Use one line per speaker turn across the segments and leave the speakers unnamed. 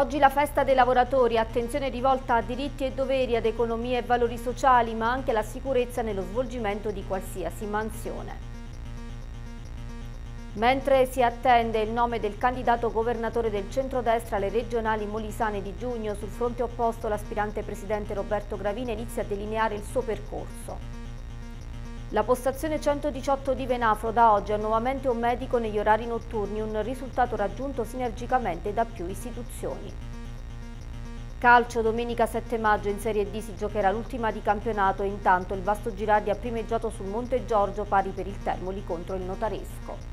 Oggi la festa dei lavoratori, attenzione rivolta a diritti e doveri, ad economia e valori sociali, ma anche alla sicurezza nello svolgimento di qualsiasi mansione. Mentre si attende il nome del candidato governatore del centrodestra alle regionali molisane di giugno, sul fronte opposto l'aspirante presidente Roberto Gravina inizia a delineare il suo percorso. La postazione 118 di Venafro da oggi ha nuovamente un medico negli orari notturni, un risultato raggiunto sinergicamente da più istituzioni. Calcio domenica 7 maggio in Serie D si giocherà l'ultima di campionato, e intanto il vasto Girardi ha primeggiato sul Monte Giorgio pari per il Termoli contro il Notaresco.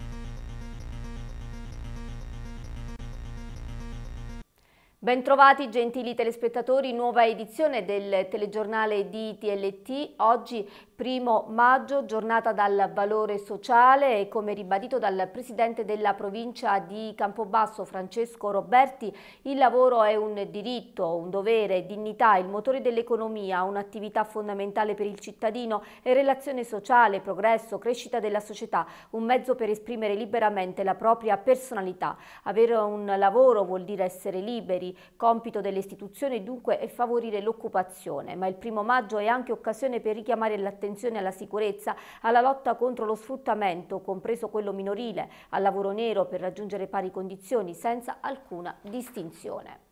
Bentrovati gentili telespettatori, nuova edizione del telegiornale di TLT. Oggi primo maggio, giornata dal valore sociale e come ribadito dal presidente della provincia di Campobasso Francesco Roberti, il lavoro è un diritto, un dovere, dignità, il motore dell'economia, un'attività fondamentale per il cittadino e relazione sociale, progresso, crescita della società, un mezzo per esprimere liberamente la propria personalità. Avere un lavoro vuol dire essere liberi, Compito delle istituzioni dunque è favorire l'occupazione, ma il primo maggio è anche occasione per richiamare l'attenzione alla sicurezza, alla lotta contro lo sfruttamento, compreso quello minorile, al lavoro nero per raggiungere pari condizioni senza alcuna distinzione.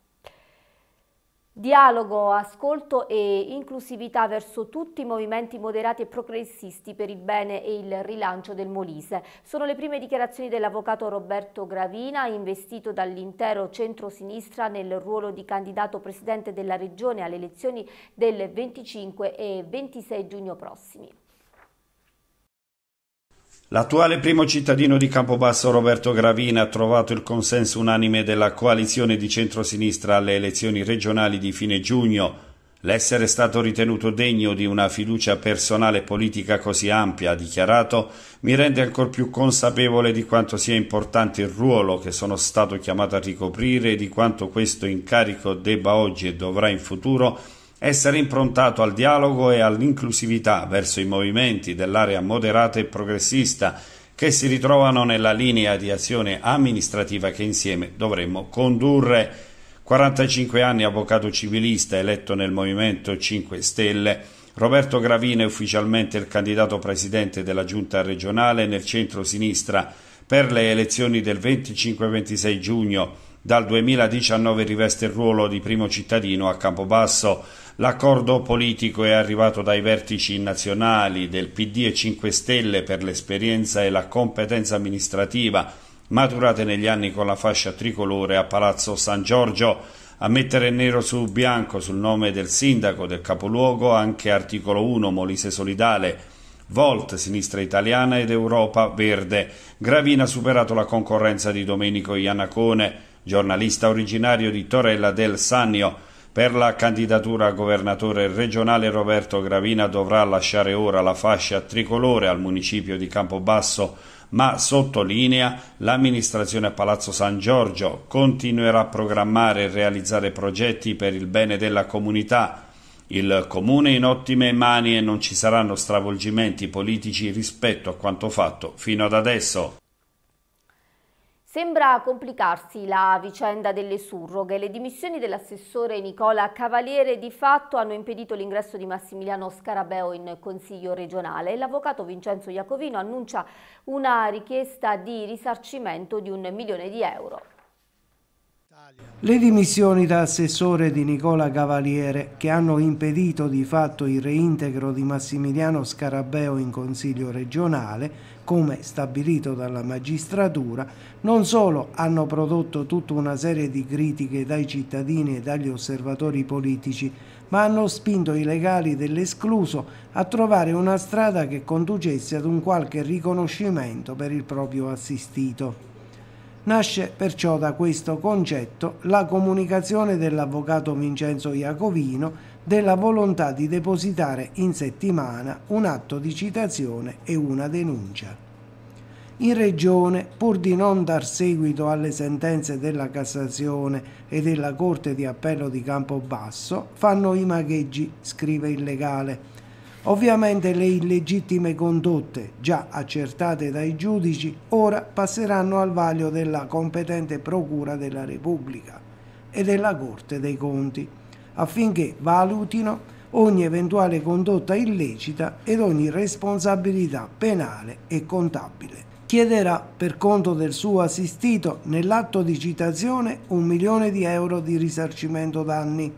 Dialogo, ascolto e inclusività verso tutti i movimenti moderati e progressisti per il bene e il rilancio del Molise. Sono le prime dichiarazioni dell'avvocato Roberto Gravina, investito dall'intero centro-sinistra nel ruolo di candidato presidente della Regione alle elezioni del 25 e 26 giugno prossimi.
L'attuale primo cittadino di Campobasso Roberto Gravina ha trovato il consenso unanime della coalizione di centrosinistra alle elezioni regionali di fine giugno. L'essere stato ritenuto degno di una fiducia personale e politica così ampia, ha dichiarato, mi rende ancor più consapevole di quanto sia importante il ruolo che sono stato chiamato a ricoprire e di quanto questo incarico debba oggi e dovrà in futuro essere improntato al dialogo e all'inclusività verso i movimenti dell'area moderata e progressista che si ritrovano nella linea di azione amministrativa che insieme dovremmo condurre. 45 anni avvocato civilista eletto nel Movimento 5 Stelle, Roberto Gravina è ufficialmente il candidato presidente della giunta regionale nel centro-sinistra per le elezioni del 25-26 giugno. Dal 2019 riveste il ruolo di primo cittadino a Campobasso. L'accordo politico è arrivato dai vertici nazionali del PD e 5 Stelle per l'esperienza e la competenza amministrativa maturate negli anni con la fascia tricolore a Palazzo San Giorgio. A mettere nero su bianco sul nome del sindaco del capoluogo anche articolo 1 Molise Solidale Volt, sinistra italiana ed Europa Verde. Gravina ha superato la concorrenza di Domenico Iannacone, giornalista originario di Torella del Sannio, per la candidatura a governatore regionale Roberto Gravina dovrà lasciare ora la fascia tricolore al municipio di Campobasso, ma sottolinea l'amministrazione a Palazzo San Giorgio continuerà a programmare e realizzare progetti per il bene della comunità. Il comune è in ottime mani e non ci saranno stravolgimenti politici rispetto a quanto fatto fino ad adesso.
Sembra complicarsi la vicenda delle surroghe. Le dimissioni dell'assessore Nicola Cavaliere di fatto hanno impedito l'ingresso di Massimiliano Scarabeo in Consiglio regionale. L'avvocato Vincenzo Iacovino annuncia una richiesta di risarcimento di un milione di euro.
Le dimissioni da assessore di Nicola Cavaliere, che hanno impedito di fatto il reintegro di Massimiliano Scarabeo in Consiglio regionale, come stabilito dalla magistratura, non solo hanno prodotto tutta una serie di critiche dai cittadini e dagli osservatori politici, ma hanno spinto i legali dell'escluso a trovare una strada che conducesse ad un qualche riconoscimento per il proprio assistito. Nasce perciò da questo concetto la comunicazione dell'avvocato Vincenzo Iacovino della volontà di depositare in settimana un atto di citazione e una denuncia. In Regione, pur di non dar seguito alle sentenze della Cassazione e della Corte di Appello di Campobasso, fanno i magheggi, scrive il legale. Ovviamente le illegittime condotte, già accertate dai giudici, ora passeranno al vaglio della competente Procura della Repubblica e della Corte dei Conti affinché valutino ogni eventuale condotta illecita ed ogni responsabilità penale e contabile. Chiederà per conto del suo assistito nell'atto di citazione un milione di euro di risarcimento danni,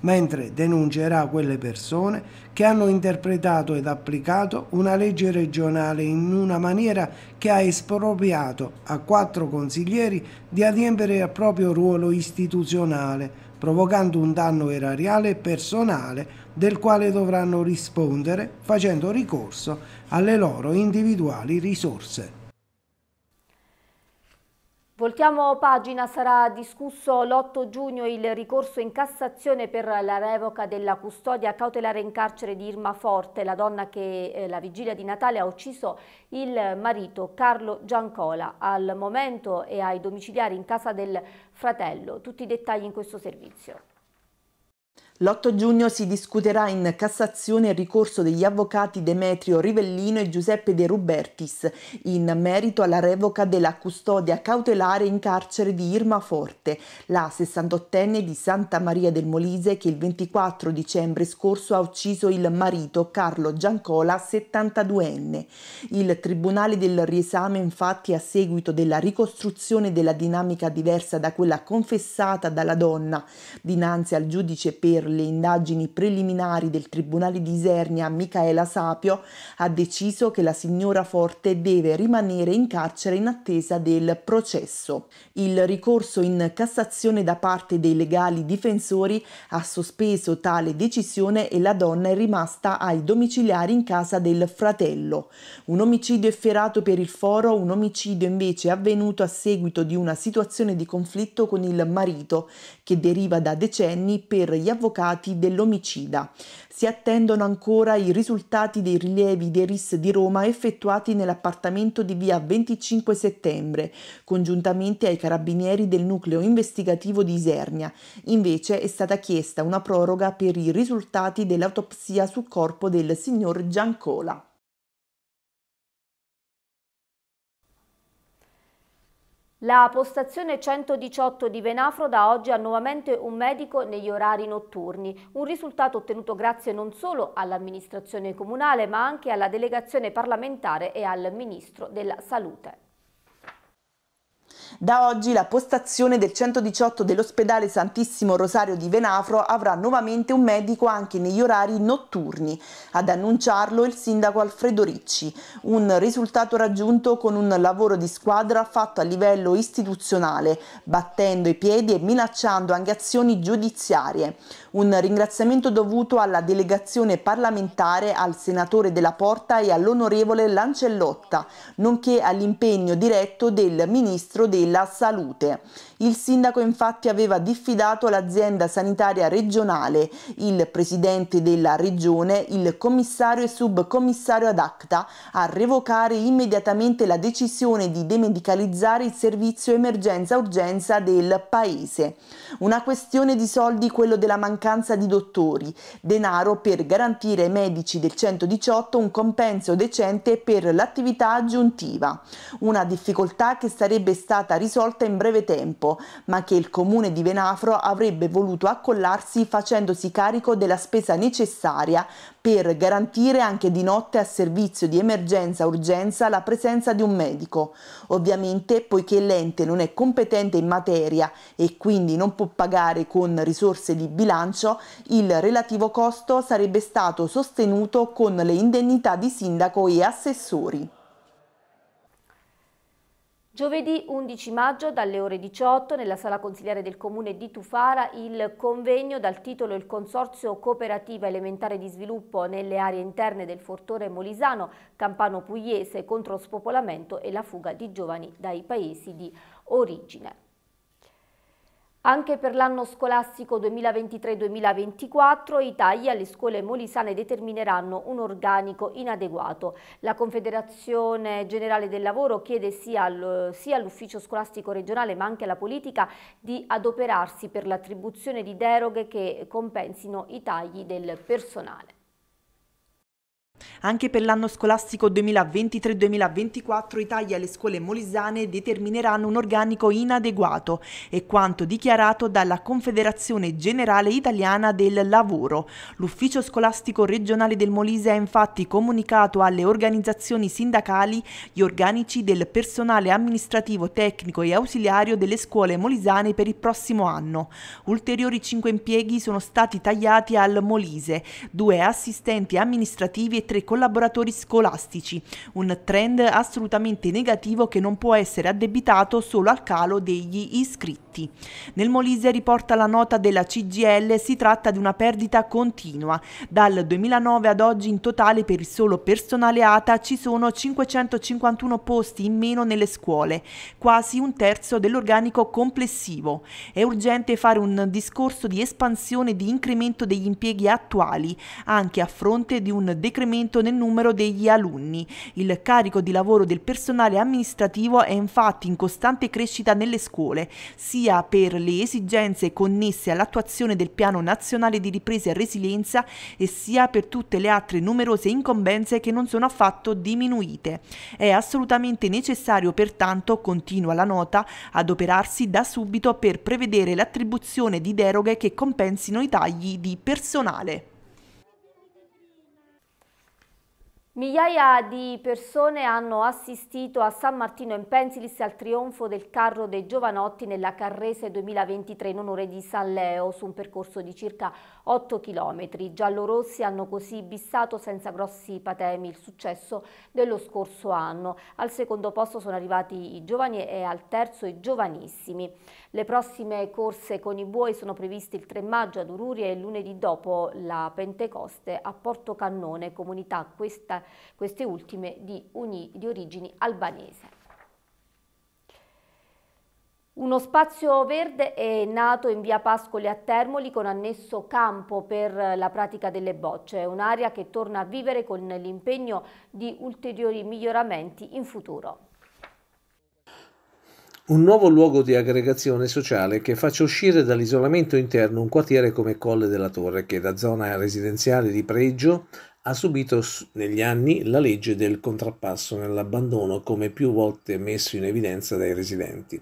mentre denuncerà quelle persone che hanno interpretato ed applicato una legge regionale in una maniera che ha espropriato a quattro consiglieri di adempiere al proprio ruolo istituzionale provocando un danno erariale e personale del quale dovranno rispondere facendo ricorso alle loro individuali risorse.
Voltiamo pagina, sarà discusso l'8 giugno il ricorso in Cassazione per la revoca della custodia cautelare in carcere di Irma Forte, la donna che eh, la vigilia di Natale ha ucciso il marito Carlo Giancola. Al momento è ai domiciliari in casa del Fratello, tutti i dettagli in questo servizio.
L'8 giugno si discuterà in Cassazione il ricorso degli avvocati Demetrio Rivellino e Giuseppe De Rubertis in merito alla revoca della custodia cautelare in carcere di Irma Forte, la 68enne di Santa Maria del Molise che il 24 dicembre scorso ha ucciso il marito Carlo Giancola, 72enne. Il Tribunale del Riesame infatti a seguito della ricostruzione della dinamica diversa da quella confessata dalla donna dinanzi al giudice per le indagini preliminari del Tribunale di Isernia Micaela Sapio ha deciso che la signora Forte deve rimanere in carcere in attesa del processo. Il ricorso in Cassazione da parte dei legali difensori ha sospeso tale decisione e la donna è rimasta ai domiciliari in casa del fratello. Un omicidio efferato per il foro, un omicidio invece avvenuto a seguito di una situazione di conflitto con il marito che deriva da decenni per gli avvocati avvocati dell'omicida. Si attendono ancora i risultati dei rilievi di RIS di Roma effettuati nell'appartamento di via 25 settembre, congiuntamente ai carabinieri del nucleo investigativo di Isernia. Invece è stata chiesta una proroga per i risultati dell'autopsia sul corpo del signor Giancola.
La postazione 118 di Venafro da oggi ha nuovamente un medico negli orari notturni, un risultato ottenuto grazie non solo all'amministrazione comunale ma anche alla delegazione parlamentare e al Ministro della Salute.
Da oggi la postazione del 118 dell'ospedale Santissimo Rosario di Venafro avrà nuovamente un medico anche negli orari notturni. Ad annunciarlo il sindaco Alfredo Ricci, un risultato raggiunto con un lavoro di squadra fatto a livello istituzionale, battendo i piedi e minacciando anche azioni giudiziarie. Un ringraziamento dovuto alla delegazione parlamentare, al senatore Della Porta e all'onorevole Lancellotta, nonché all'impegno diretto del Ministro della Salute. Il sindaco infatti aveva diffidato l'azienda sanitaria regionale, il presidente della regione, il commissario e subcommissario ad acta a revocare immediatamente la decisione di demedicalizzare il servizio emergenza-urgenza del paese. Una questione di soldi quello della mancanza di dottori, denaro per garantire ai medici del 118 un compenso decente per l'attività aggiuntiva, una difficoltà che sarebbe stata risolta in breve tempo tempo, ma che il comune di Venafro avrebbe voluto accollarsi facendosi carico della spesa necessaria per garantire anche di notte a servizio di emergenza-urgenza la presenza di un medico. Ovviamente, poiché l'ente non è competente in materia e quindi non può pagare con risorse di bilancio, il relativo costo sarebbe stato sostenuto con le indennità di sindaco e assessori.
Giovedì 11 maggio dalle ore 18 nella sala consigliare del comune di Tufara il convegno dal titolo Il Consorzio Cooperativa Elementare di Sviluppo nelle aree interne del Fortore Molisano, Campano Pugliese contro lo spopolamento e la fuga di giovani dai paesi di origine. Anche per l'anno scolastico 2023-2024 i tagli alle scuole molisane determineranno un organico inadeguato. La Confederazione Generale del Lavoro chiede sia all'Ufficio Scolastico Regionale ma anche alla politica di adoperarsi per l'attribuzione di deroghe che compensino i tagli del personale.
Anche per l'anno scolastico 2023-2024 i tagli alle scuole molisane determineranno un organico inadeguato, è quanto dichiarato dalla Confederazione Generale Italiana del Lavoro. L'Ufficio Scolastico Regionale del Molise ha infatti comunicato alle organizzazioni sindacali gli organici del personale amministrativo, tecnico e ausiliario delle scuole molisane per il prossimo anno. Ulteriori 5 impieghi sono stati tagliati al Molise, due assistenti amministrativi e tre collaboratori scolastici, un trend assolutamente negativo che non può essere addebitato solo al calo degli iscritti impiegati. Nel Molise riporta la nota della CGL, si tratta di una perdita continua. Dal 2009 ad oggi in totale per il solo personale ATA ci sono 551 posti in meno nelle scuole, quasi un terzo dell'organico complessivo. È urgente fare un discorso di espansione e di incremento degli impieghi attuali, anche a fronte di un decremento nel numero degli alunni. Il carico di lavoro del personale amministrativo è infatti in costante crescita nelle scuole, sia sia per le esigenze connesse all'attuazione del Piano Nazionale di Ripresa e Resilienza e sia per tutte le altre numerose incombenze che non sono affatto diminuite. È assolutamente necessario pertanto, continua la nota, adoperarsi da subito per prevedere l'attribuzione di deroghe che compensino i tagli di personale.
Migliaia di persone hanno assistito a San Martino in Pensilis al trionfo del carro dei giovanotti nella Carrese 2023 in onore di San Leo su un percorso di circa 8 km. giallorossi hanno così bissato senza grossi patemi il successo dello scorso anno. Al secondo posto sono arrivati i giovani e al terzo i giovanissimi. Le prossime corse con i buoi sono previste il 3 maggio ad Ururi e il lunedì dopo la Pentecoste a Porto Cannone, comunità questa queste ultime di, uni, di origini albanese. Uno spazio verde è nato in via Pascoli a Termoli con annesso campo per la pratica delle bocce, un'area che torna a vivere con l'impegno di ulteriori miglioramenti in futuro.
Un nuovo luogo di aggregazione sociale che faccia uscire dall'isolamento interno un quartiere come Colle della Torre, che da zona residenziale di pregio ha subito negli anni la legge del contrappasso nell'abbandono come più volte messo in evidenza dai residenti.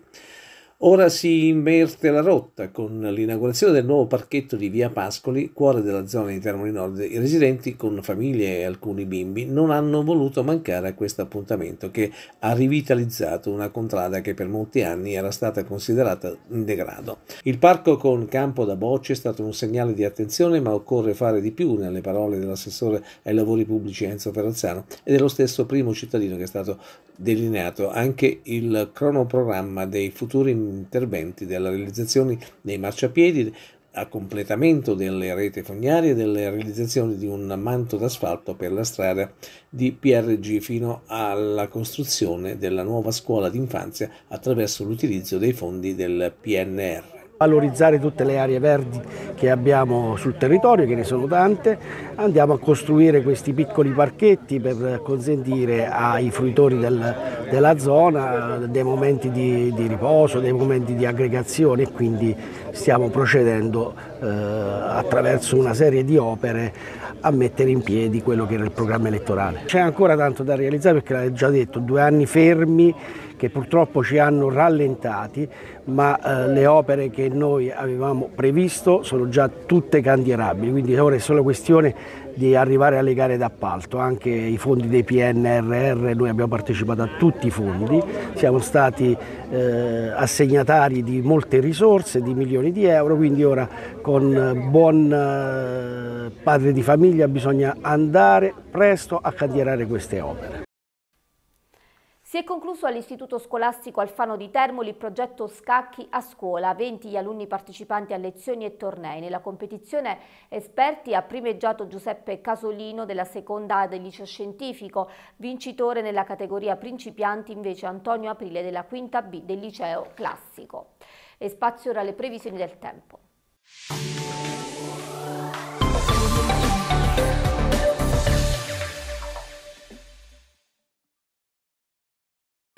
Ora si inverte la rotta con l'inaugurazione del nuovo parchetto di via Pascoli, cuore della zona di Termoli Nord. I residenti con famiglie e alcuni bimbi non hanno voluto mancare a questo appuntamento che ha rivitalizzato una contrada che per molti anni era stata considerata in degrado. Il parco con campo da bocce è stato un segnale di attenzione, ma occorre fare di più nelle parole dell'assessore ai lavori pubblici Enzo Ferrazzano e dello stesso primo cittadino che è stato delineato anche il cronoprogramma dei futuri interventi della realizzazione dei marciapiedi a completamento delle reti fognarie e della realizzazione di un manto d'asfalto per la strada di PRG fino alla costruzione della nuova scuola d'infanzia attraverso l'utilizzo dei fondi del PNR.
Valorizzare tutte le aree verdi che abbiamo sul territorio, che ne sono tante, andiamo a costruire questi piccoli parchetti per consentire ai fruitori del, della zona dei momenti di, di, riposo, dei momenti di aggregazione e quindi stiamo procedendo eh, attraverso una serie di opere a mettere in piedi quello che era il programma elettorale. C'è ancora tanto da realizzare perché l'avete già detto, due anni fermi che purtroppo ci hanno rallentati, ma eh, le opere che noi avevamo previsto sono già tutte candierabili, quindi ora è solo questione di arrivare alle gare d'appalto, anche i fondi dei PNRR, noi abbiamo partecipato a tutti i fondi, siamo stati eh, assegnatari di molte risorse, di milioni di euro, quindi ora con buon eh, padre di famiglia bisogna andare presto a candierare queste opere.
Si è concluso all'Istituto Scolastico Alfano di Termoli il progetto Scacchi a scuola, 20 gli alunni partecipanti a lezioni e tornei. Nella competizione esperti ha primeggiato Giuseppe Casolino della seconda A del liceo scientifico, vincitore nella categoria principianti invece Antonio Aprile della quinta B del liceo classico. E spazio ora alle previsioni del tempo.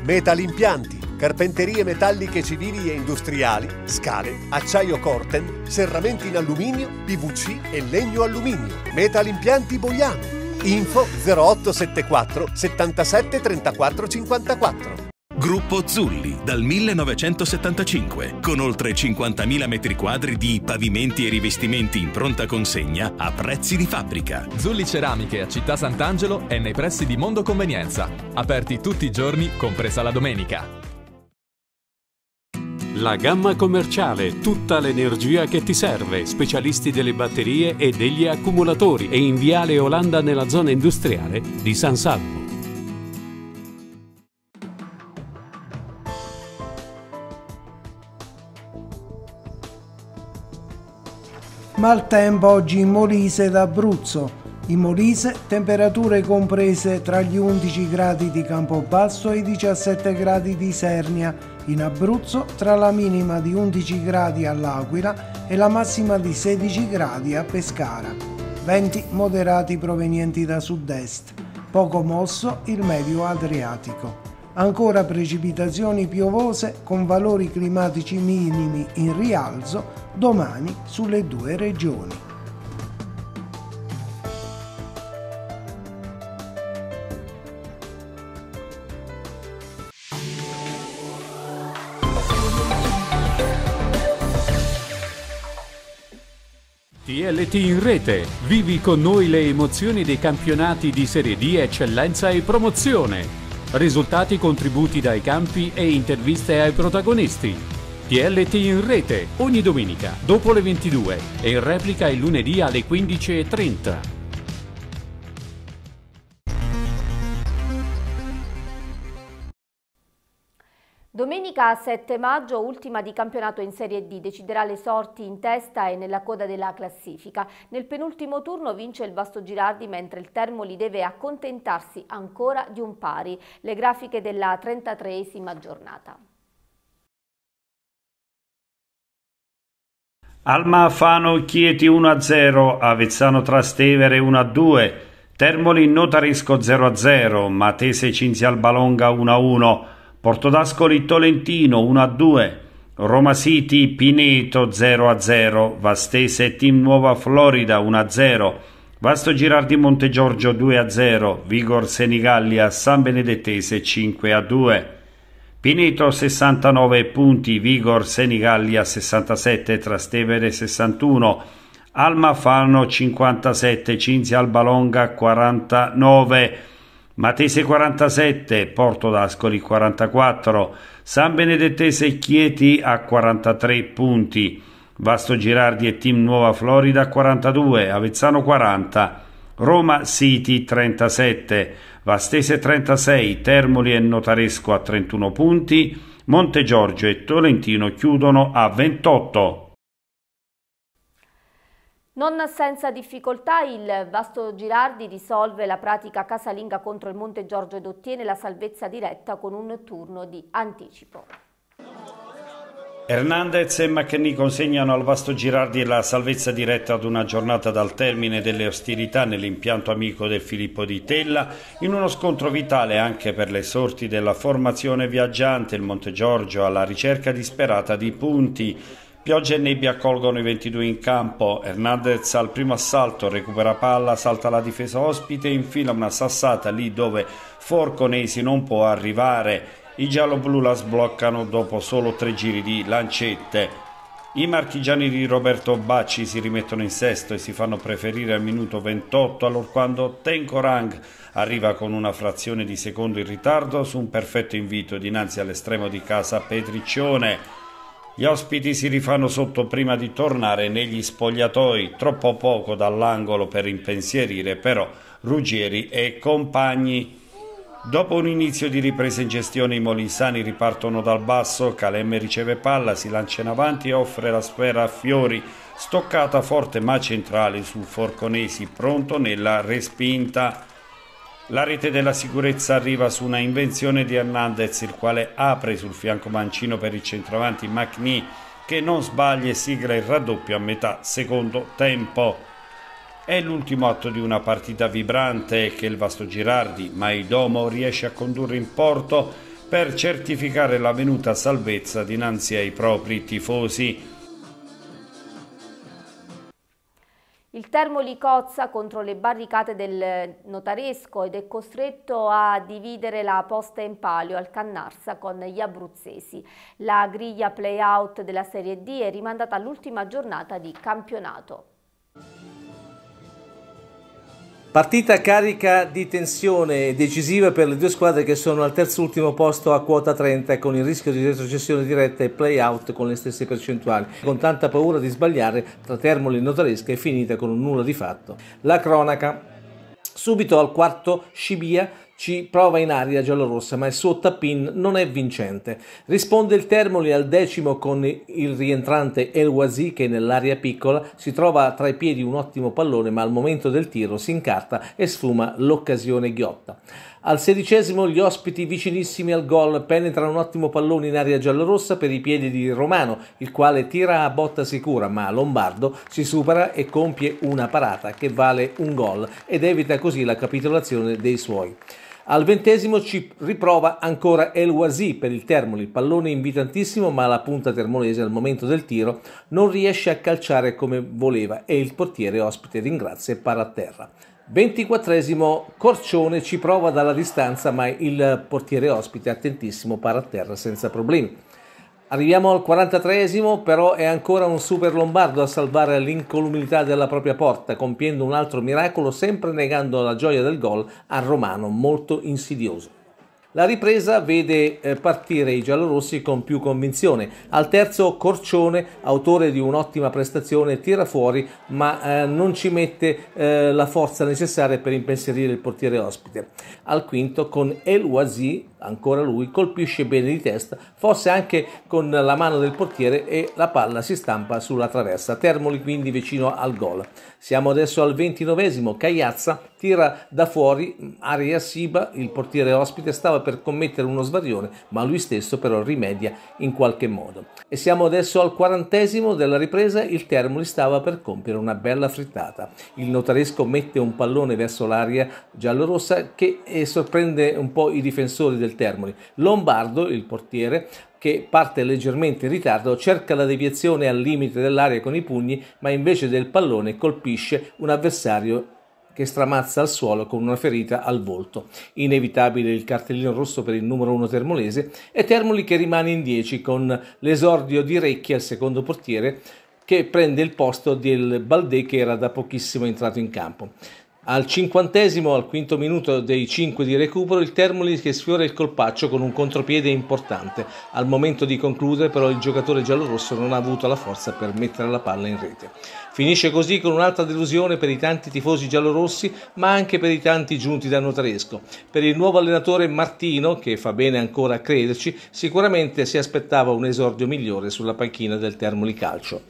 metal impianti, carpenterie metalliche civili e industriali, scale, acciaio corten, serramenti in alluminio, PVC e legno alluminio. Metal impianti Boiano. Info 0874 77 34 54.
Gruppo Zulli dal 1975, con oltre 50.000 metri quadri di pavimenti e rivestimenti in pronta consegna a prezzi di fabbrica. Zulli Ceramiche a Città Sant'Angelo è nei pressi di Mondo Convenienza, aperti tutti i giorni, compresa la domenica. La gamma commerciale, tutta l'energia che ti serve, specialisti delle batterie e degli accumulatori e in Viale Olanda nella zona industriale di San Salvo.
Maltempo oggi in Molise ed Abruzzo. In Molise temperature comprese tra gli 11 gradi di Campobasso e i 17 gradi di Sernia. In Abruzzo tra la minima di 11 gradi all'Aquila e la massima di 16 gradi a Pescara. Venti moderati provenienti da sud-est. Poco mosso il medio Adriatico. Ancora precipitazioni piovose con valori climatici minimi in rialzo domani sulle due regioni.
TLT in rete. Vivi con noi le emozioni dei campionati di Serie D, eccellenza e promozione. Risultati contributi dai campi e interviste ai protagonisti. PLT in rete ogni domenica dopo le 22 e in replica il lunedì alle 15.30.
Domenica 7 maggio, ultima di campionato in Serie D, deciderà le sorti in testa e nella coda della classifica. Nel penultimo turno vince il Vasto Girardi, mentre il Termoli deve accontentarsi ancora di un pari. Le grafiche della 33esima giornata.
Alma Afano Chieti 1-0, a Avezzano Trastevere 1-2, a Termoli Notarisco 0-0, a Matese Cinzia Albalonga 1-1, a Portodascoli Tolentino 1-2, a Roma City Pineto 0-0, a Vastese Team Nuova Florida 1-0, a Vasto Girardi Montegiorgio 2-0, a Vigor Senigallia San Benedettese 5-2. Pineto 69 punti, Vigor Senigallia 67, Trastevere 61, Alma Fano 57, Cinzia Albalonga 49, Matese 47, Porto d'Ascoli 44, San Benedettese Chieti a 43 punti, Vasto Girardi e Team Nuova Florida 42, Avezzano 40, Roma City 37, Vastese 36, Termoli e Notaresco a 31 punti, Monte Giorgio e Tolentino chiudono a 28.
Non senza difficoltà il Vasto Girardi risolve la pratica casalinga contro il Monte Giorgio ed ottiene la salvezza diretta con un turno di anticipo.
Hernandez e McKinney consegnano al Vasto Girardi la salvezza diretta ad una giornata dal termine delle ostilità nell'impianto amico del Filippo di Tella in uno scontro vitale anche per le sorti della formazione viaggiante il Monte Giorgio alla ricerca disperata di punti. Pioggia e nebbia accolgono i 22 in campo, Hernandez al primo assalto recupera palla, salta la difesa ospite e infila una sassata lì dove Forconesi non può arrivare i gialloblu la sbloccano dopo solo tre giri di lancette. I marchigiani di Roberto Bacci si rimettono in sesto e si fanno preferire al minuto 28 allorquando Tenkorang arriva con una frazione di secondo in ritardo su un perfetto invito dinanzi all'estremo di casa Petriccione. Gli ospiti si rifanno sotto prima di tornare negli spogliatoi, troppo poco dall'angolo per impensierire però Ruggeri e compagni. Dopo un inizio di ripresa in gestione i molinsani ripartono dal basso, Calemme riceve palla, si lancia in avanti e offre la sfera a Fiori, stoccata forte ma centrale su Forconesi, pronto nella respinta. La rete della sicurezza arriva su una invenzione di Hernandez, il quale apre sul fianco mancino per il centravanti Macni, che non sbaglia e sigla il raddoppio a metà secondo tempo. È l'ultimo atto di una partita vibrante che il Vasto Girardi, Maidomo, riesce a condurre in porto per certificare la venuta salvezza dinanzi ai propri tifosi.
Il Termoli cozza contro le barricate del notaresco ed è costretto a dividere la posta in palio al Cannarsa con gli abruzzesi. La griglia play-out della Serie D è rimandata all'ultima giornata di campionato.
Partita carica di tensione decisiva per le due squadre che sono al terzo ultimo posto a quota 30 con il rischio di retrocessione diretta e play-out con le stesse percentuali. Con tanta paura di sbagliare tra Termoli e Notaresca è finita con un nulla di fatto. La cronaca. Subito al quarto Scibia ci prova in aria giallorossa, ma il suo tappin non è vincente. Risponde il Termoli al decimo con il rientrante El Wasi che nell'area piccola si trova tra i piedi un ottimo pallone, ma al momento del tiro si incarta e sfuma l'occasione ghiotta. Al sedicesimo gli ospiti vicinissimi al gol penetrano un ottimo pallone in aria giallorossa per i piedi di Romano, il quale tira a botta sicura, ma Lombardo si supera e compie una parata che vale un gol ed evita così la capitolazione dei suoi. Al ventesimo ci riprova ancora El Wasi per il Termoli, il pallone invitantissimo ma la punta termolese al momento del tiro non riesce a calciare come voleva e il portiere ospite ringrazia e para a terra. 24 Corcione ci prova dalla distanza ma il portiere ospite attentissimo para a terra senza problemi. Arriviamo al 43esimo, però è ancora un super lombardo a salvare l'incolumità della propria porta, compiendo un altro miracolo, sempre negando la gioia del gol al Romano, molto insidioso. La ripresa vede eh, partire i giallorossi con più convinzione. Al terzo Corcione, autore di un'ottima prestazione, tira fuori ma eh, non ci mette eh, la forza necessaria per impensierire il portiere ospite. Al quinto con El Wazi ancora lui, colpisce bene di testa, forse anche con la mano del portiere e la palla si stampa sulla traversa. Termoli quindi vicino al gol. Siamo adesso al 29esimo, Cagliazza tira da fuori Aria Siba, il portiere ospite stava per commettere uno svarione, ma lui stesso però rimedia in qualche modo. E siamo adesso al 40esimo della ripresa, il Termoli stava per compiere una bella frittata. Il notaresco mette un pallone verso l'aria giallorossa che eh, sorprende un po' i difensori del del Termoli. Lombardo, il portiere, che parte leggermente in ritardo, cerca la deviazione al limite dell'area con i pugni, ma invece del pallone colpisce un avversario che stramazza al suolo con una ferita al volto. Inevitabile il cartellino rosso per il numero 1 termolese e Termoli che rimane in 10 con l'esordio di Recchi al secondo portiere che prende il posto del Baldè che era da pochissimo entrato in campo. Al cinquantesimo, al quinto minuto dei cinque di recupero, il Termoli che sfiora il colpaccio con un contropiede importante. Al momento di concludere, però, il giocatore giallorosso non ha avuto la forza per mettere la palla in rete. Finisce così con un'altra delusione per i tanti tifosi giallorossi, ma anche per i tanti giunti da Notaresco. Per il nuovo allenatore Martino, che fa bene ancora a crederci, sicuramente si aspettava un esordio migliore sulla panchina del Termoli Calcio.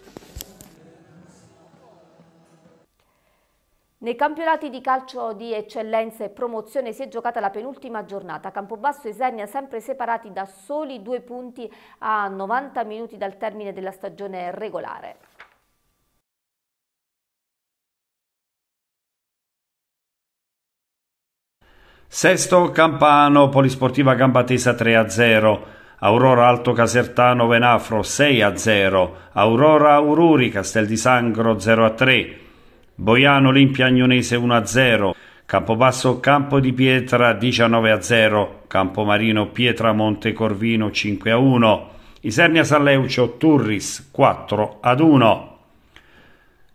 Nei campionati di calcio di eccellenza e promozione si è giocata la penultima giornata. Campobasso e Isernia sempre separati da soli due punti a 90 minuti dal termine della stagione regolare.
Sesto Campano, Polisportiva Gambatesa 3-0.
Aurora Alto Casertano Venafro 6-0. Aurora Ururi Castel di Sangro 0-3. Boiano Olimpia Agnonese 1-0, Campobasso Campo di Pietra 19-0, Campomarino Pietra Monte Corvino 5-1, Isernia Salleucio Turris 4-1.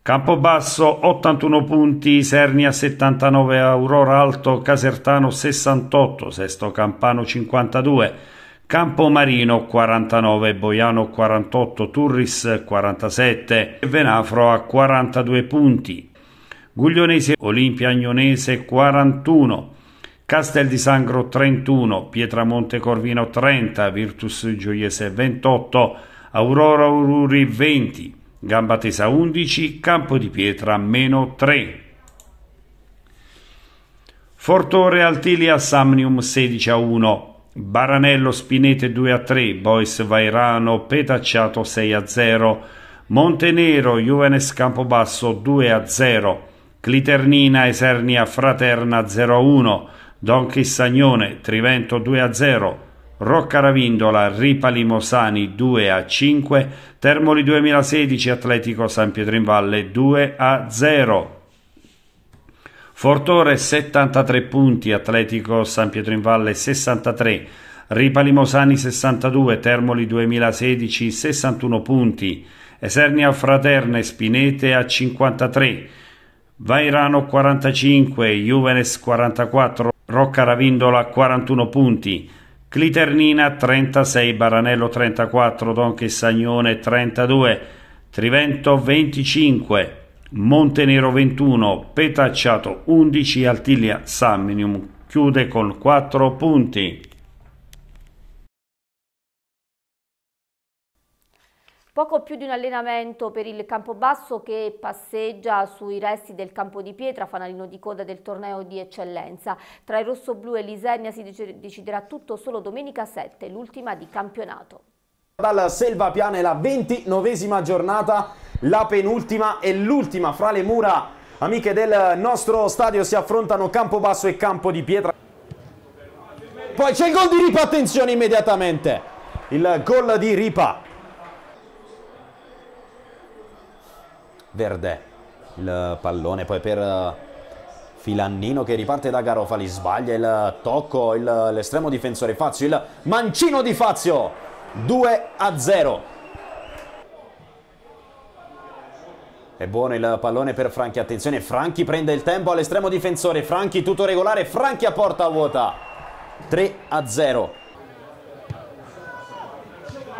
Campobasso 81 punti, Isernia 79, Aurora Alto, Casertano 68, Sesto Campano 52, Campomarino 49, Boiano 48, Turris 47 Venafro a 42 punti. Guglionese Olimpia Agnonese 41, Castel di Sangro 31, Pietramonte Corvino 30, Virtus Gioiese 28, Aurora Ururi 20, Gambatesa 11, Campo di Pietra meno 3. Fortore Altilia Samnium 16 a 1, Baranello Spinete 2 a 3, Bois Vairano Petacciato 6 a 0, Montenero Juvenes Campobasso 2 a 0, Cliternina Esernia Fraterna 0-1, Don Chissagnone Trivento 2-0, Rocca Ravindola Ripali Mosani 2-5, Termoli 2016 Atletico San Pietro in Valle 2-0. Fortore 73 punti, Atletico San Pietro in Valle 63, Ripali Mosani 62, Termoli 2016 61 punti, Esernia Fraterna e Spinete a 53, Vairano 45, Juvenes 44, Rocca Ravindola 41 punti, Cliternina 36, Baranello 34, Don Chessagnone 32, Trivento 25, Montenero 21, Petacciato 11, Altiglia Samminium chiude con 4 punti.
Poco più di un allenamento per il Campobasso che passeggia sui resti del campo di pietra, fanalino di coda del torneo di eccellenza. Tra il rossoblu e l'Isernia si deciderà tutto solo domenica 7, l'ultima di campionato.
Dal Selva Piana è la 29esima giornata, la penultima e l'ultima fra le mura amiche del nostro stadio si affrontano Campobasso e Campo di Pietra poi c'è il gol di Ripa attenzione immediatamente il gol di Ripa Verde il pallone poi per eh, Filannino che riparte da Garofali sbaglia il tocco l'estremo difensore Fazio il mancino di Fazio 2 a 0 è buono il pallone per Franchi attenzione Franchi prende il tempo all'estremo difensore Franchi tutto regolare Franchi a porta vuota 3 a 0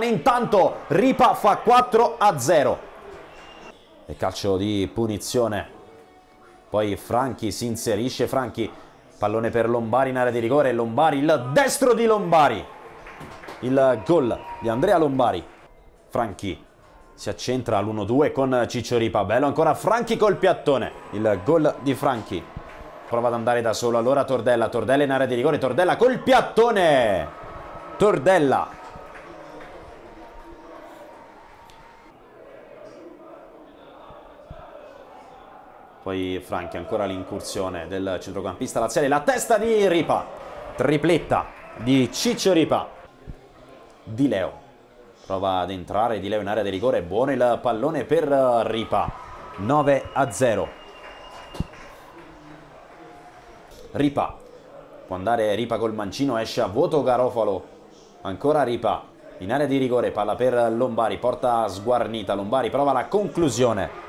intanto Ripa fa 4 a 0 e calcio di punizione poi Franchi si inserisce Franchi pallone per Lombari in area di rigore Lombari il destro di Lombari il gol di Andrea Lombari Franchi si accentra all'1-2 con Ciccioripa bello ancora Franchi col piattone il gol di Franchi prova ad andare da solo allora Tordella Tordella in area di rigore Tordella col piattone Tordella Poi Franchi, ancora l'incursione del centrocampista laziale, la testa di Ripa, tripletta di Ciccio Ripa, Di Leo. Prova ad entrare Di Leo in area di rigore, buono il pallone per Ripa, 9 a 0. Ripa, può andare Ripa col mancino, esce a vuoto Garofalo, ancora Ripa, in area di rigore, palla per Lombari, porta sguarnita, Lombari prova la conclusione.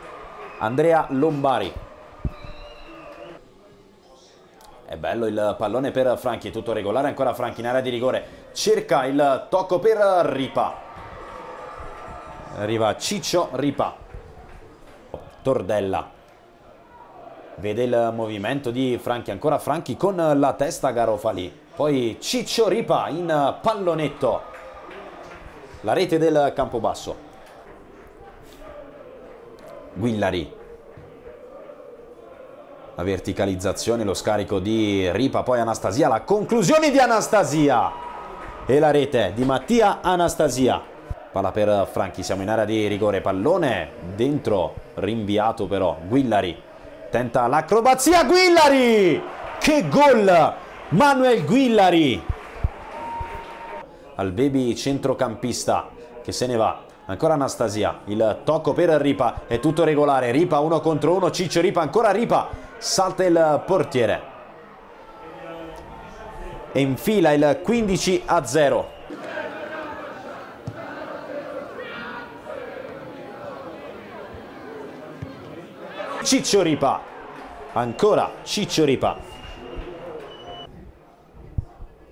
Andrea Lombari È bello il pallone per Franchi, tutto regolare, ancora Franchi in area di rigore. Cerca il tocco per Ripa. Arriva Ciccio Ripa. Tordella. Vede il movimento di Franchi, ancora Franchi con la testa Garofali. Poi Ciccio Ripa in pallonetto. La rete del Campobasso. Guillari la verticalizzazione, lo scarico di Ripa, poi Anastasia, la conclusione di Anastasia e la rete di Mattia Anastasia. Palla per Franchi, siamo in area di rigore, pallone dentro, rinviato però, Guillari tenta l'acrobazia, Guillari! Che gol! Manuel Guillari! Al baby centrocampista che se ne va. Ancora Anastasia, il tocco per Ripa, è tutto regolare, Ripa 1 contro 1, Ciccio Ripa, ancora Ripa, salta il portiere e infila il 15 a 0. Ciccio Ripa ancora Ciccio Ripa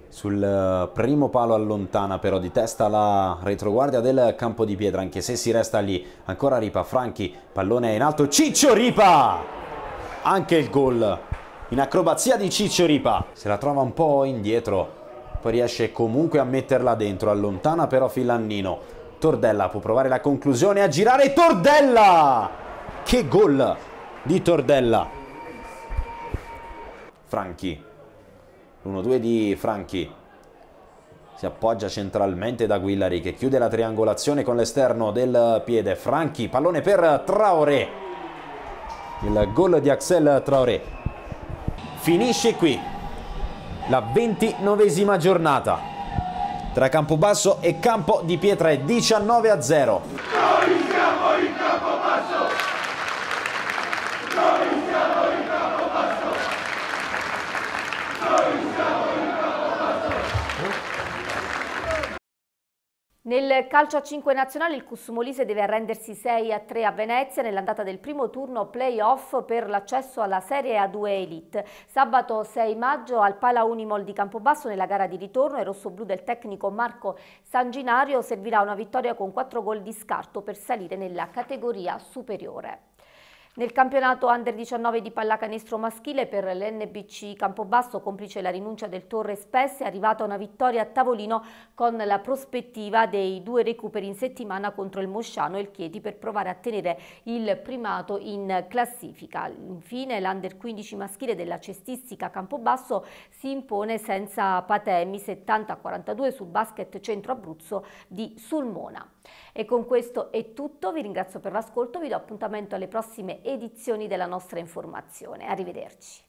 Sul eh, primo palo allontana però di testa la retroguardia del campo di pietra, anche se si resta lì. Ancora Ripa, Franchi, pallone in alto, Ciccio Ripa anche il gol in acrobazia di Ciccio Ripa. Se la trova un po' indietro, poi riesce comunque a metterla dentro, allontana però Filannino. Tordella può provare la conclusione a girare Tordella! Che gol di Tordella! Franchi. L'1-2 di Franchi. Si appoggia centralmente da Guillari che chiude la triangolazione con l'esterno del piede. Franchi, pallone per Traoré il gol di Axel Traoré. Finisce qui la ventinovesima giornata tra Campobasso e Campo di Pietra è 19 a 0. Noi siamo
in Campobasso!
Nel calcio a 5 nazionale il Cussumolise deve arrendersi 6 a 3 a Venezia nell'andata del primo turno playoff per l'accesso alla Serie A2 Elite. Sabato 6 maggio al Pala Unimol di Campobasso nella gara di ritorno ai rossoblù del tecnico Marco Sanginario servirà una vittoria con 4 gol di scarto per salire nella categoria superiore. Nel campionato under 19 di pallacanestro maschile per l'NBC Campobasso, complice la rinuncia del Torre Spess, è arrivata una vittoria a tavolino con la prospettiva dei due recuperi in settimana contro il Mosciano e il Chieti per provare a tenere il primato in classifica. Infine l'under 15 maschile della cestistica Campobasso si impone senza patemi 70-42 sul basket centro Abruzzo di Sulmona. E con questo è tutto, vi ringrazio per l'ascolto, vi do appuntamento alle prossime edizioni della nostra informazione. Arrivederci.